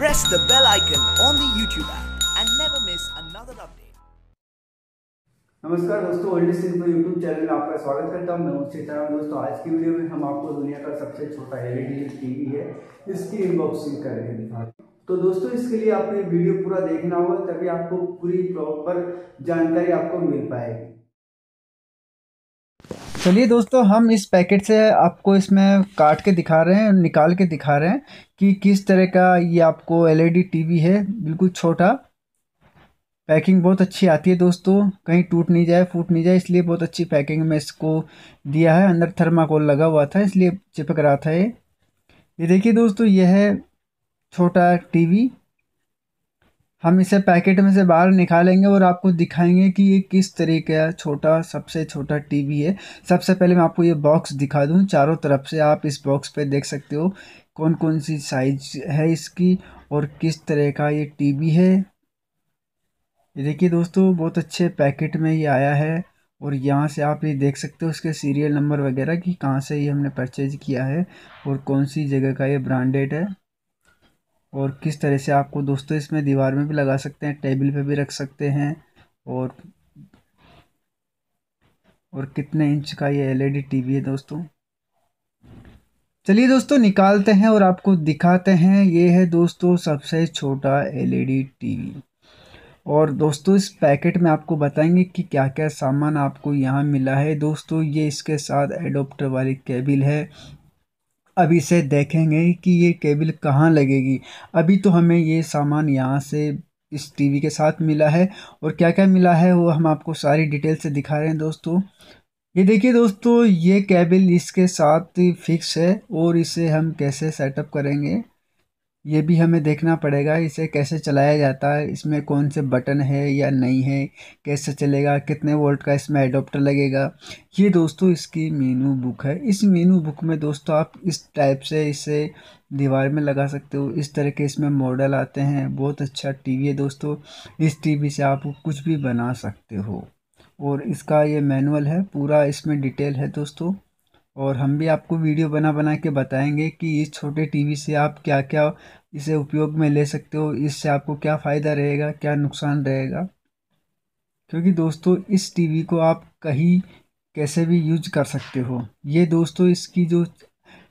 press the bell icon on the YouTube app and never miss another update. नमस्कार दोस्तों old Singh YouTube channel में आपका स्वागत करता हूं मैं हूं सीताराम दोस्तों आज की वीडियो में हम आपको दुनिया का सबसे छोटा एलईडी टीवी है इसकी अनबॉक्सिंग करेंगे दिखाते तो दोस्तों इसके लिए आपने वीडियो पूरा देखना होगा तभी आपको पूरी प्रॉपर जानकारी आपको मिल पाएगी चलिए दोस्तों हम इस पैकेट से आपको इसमें काट के दिखा रहे हैं निकाल के दिखा रहे हैं कि किस तरह का ये आपको एलईडी टीवी e है बिल्कुल छोटा पैकिंग बहुत अच्छी आती है दोस्तों कहीं टूट नहीं जाए फूट नहीं जाए इसलिए बहुत अच्छी पैकिंग में इसको दिया है अंदर थर्माकोल लगा हुआ था इसलिए चिपक रहा था ये ये देखिए दोस्तों यह है छोटा टीवी हम इसे पैकेट में से बाहर निकालेंगे और आपको दिखाएंगे कि ये किस तरीके का छोटा सबसे छोटा टीवी है सबसे पहले मैं आपको ये बॉक्स दिखा दूँ चारों तरफ से आप इस बॉक्स पे देख सकते हो कौन कौन सी साइज है इसकी और किस तरह का ये टीवी है ये देखिए दोस्तों बहुत अच्छे पैकेट में ये आया है और यहाँ से आप ये देख सकते हो उसके सीरियल नंबर वगैरह कि कहाँ से ये हमने परचेज किया है और कौन सी जगह का ये ब्रांडेड है और किस तरह से आपको दोस्तों इसमें दीवार में भी लगा सकते हैं टेबल पे भी रख सकते हैं और और कितने इंच का ये एलईडी टीवी है दोस्तों चलिए दोस्तों निकालते हैं और आपको दिखाते हैं ये है दोस्तों सबसे छोटा एलईडी टीवी और दोस्तों इस पैकेट में आपको बताएंगे कि क्या क्या सामान आपको यहाँ मिला है दोस्तों ये इसके साथ एडोप्टर वाली केबिल है अभी से देखेंगे कि ये केबल कहाँ लगेगी अभी तो हमें ये सामान यहाँ से इस टीवी के साथ मिला है और क्या क्या मिला है वो हम आपको सारी डिटेल से दिखा रहे हैं दोस्तों ये देखिए दोस्तों ये केबल इसके साथ फिक्स है और इसे हम कैसे सेटअप करेंगे ये भी हमें देखना पड़ेगा इसे कैसे चलाया जाता है इसमें कौन से बटन है या नहीं है कैसे चलेगा कितने वोल्ट का इसमें एडोप्टर लगेगा ये दोस्तों इसकी मीनू बुक है इस मीनू बुक में दोस्तों आप इस टाइप से इसे दीवार में लगा सकते हो इस तरह के इसमें मॉडल आते हैं बहुत अच्छा टीवी है दोस्तों इस टीवी से आप कुछ भी बना सकते हो और इसका ये मैनुअल है पूरा इसमें डिटेल है दोस्तों और हम भी आपको वीडियो बना बना के बताएंगे कि इस छोटे टीवी से आप क्या क्या इसे उपयोग में ले सकते हो इससे आपको क्या फ़ायदा रहेगा क्या नुकसान रहेगा क्योंकि दोस्तों इस टीवी को आप कहीं कैसे भी यूज कर सकते हो ये दोस्तों इसकी जो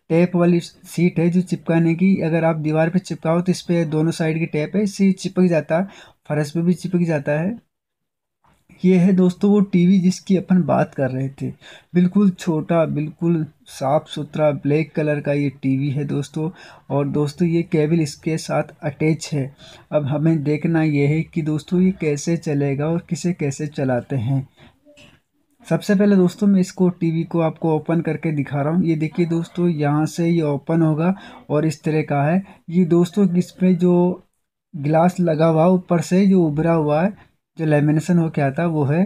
टैप वाली सीट है जो चिपकाने की अगर आप दीवार पर चिपकाओ तो इस पर दोनों साइड की टैप है इससे चिपक जाता है फर्श पर भी चिपक जाता है ये है दोस्तों वो टीवी जिसकी अपन बात कर रहे थे बिल्कुल छोटा बिल्कुल साफ़ सुथरा ब्लैक कलर का ये टीवी है दोस्तों और दोस्तों ये केबल इसके साथ अटैच है अब हमें देखना ये है कि दोस्तों ये कैसे चलेगा और किसे कैसे चलाते हैं सबसे पहले दोस्तों मैं इसको टीवी को आपको ओपन करके दिखा रहा हूँ ये देखिए दोस्तों यहाँ से ये ओपन होगा और इस तरह का है ये दोस्तों इस पर जो ग्लास लगा हुआ ऊपर से जो उभरा हुआ है जो लेमिनेशन हो के आता है वो है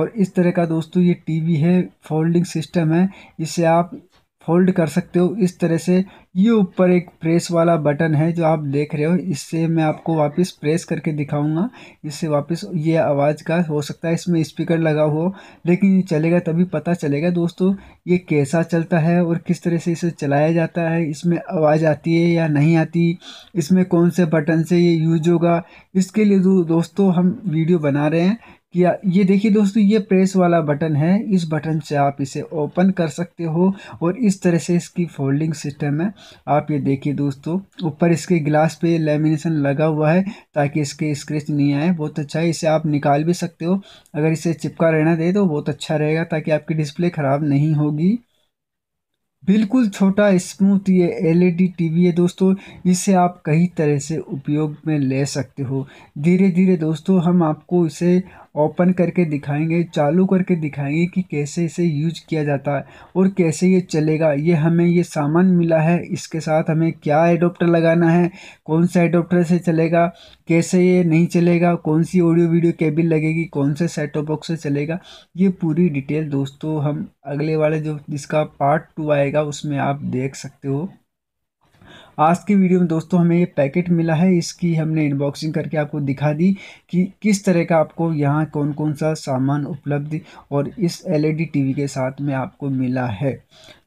और इस तरह का दोस्तों ये टीवी है फोल्डिंग सिस्टम है इसे आप फोल्ड कर सकते हो इस तरह से ये ऊपर एक प्रेस वाला बटन है जो आप देख रहे हो इससे मैं आपको वापस प्रेस करके दिखाऊंगा इससे वापस ये आवाज़ का हो सकता है इसमें स्पीकर लगा हो लेकिन ये चलेगा तभी पता चलेगा दोस्तों ये कैसा चलता है और किस तरह से इसे चलाया जाता है इसमें आवाज़ आती है या नहीं आती इसमें कौन से बटन से ये यूज होगा इसके लिए दो, दोस्तों हम वीडियो बना रहे हैं कि ये देखिए दोस्तों ये प्रेस वाला बटन है इस बटन से आप इसे ओपन कर सकते हो और इस तरह से इसकी फोल्डिंग सिस्टम है आप ये देखिए दोस्तों ऊपर इसके गिलास पे लेमिनेशन लगा हुआ है ताकि इसके स्क्रेच नहीं आए बहुत अच्छा है इसे आप निकाल भी सकते हो अगर इसे चिपका रहना दे तो बहुत अच्छा रहेगा ताकि आपकी डिस्प्ले ख़राब नहीं होगी बिल्कुल छोटा स्मूथ ये एलईडी टीवी e है दोस्तों इसे आप कई तरह से उपयोग में ले सकते हो धीरे धीरे दोस्तों हम आपको इसे ओपन करके दिखाएंगे चालू करके दिखाएंगे कि कैसे इसे यूज किया जाता है और कैसे ये चलेगा ये हमें ये सामान मिला है इसके साथ हमें क्या एडोप्टर लगाना है कौन सा एडोप्टर से चलेगा कैसे ये नहीं चलेगा कौन सी ऑडियो वीडियो केबिल लगेगी कौन से सेटोबॉक्स बॉक्स से चलेगा ये पूरी डिटेल दोस्तों हम अगले वाले जो जिसका पार्ट टू आएगा उसमें आप देख सकते हो आज की वीडियो में दोस्तों हमें ये पैकेट मिला है इसकी हमने इनबॉक्सिंग करके आपको दिखा दी कि किस तरह का आपको यहाँ कौन कौन सा सामान उपलब्ध और इस एलईडी टीवी e के साथ में आपको मिला है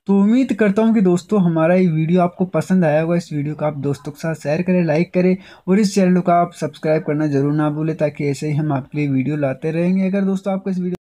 तो उम्मीद करता हूँ कि दोस्तों हमारा ये वीडियो आपको पसंद आया होगा इस वीडियो को आप दोस्तों के साथ शेयर करें लाइक करें और इस चैनल को आप सब्सक्राइब करना जरूर ना भूलें ताकि ऐसे ही हम आपके लिए वीडियो लाते रहेंगे अगर दोस्तों आपको इस वीडियो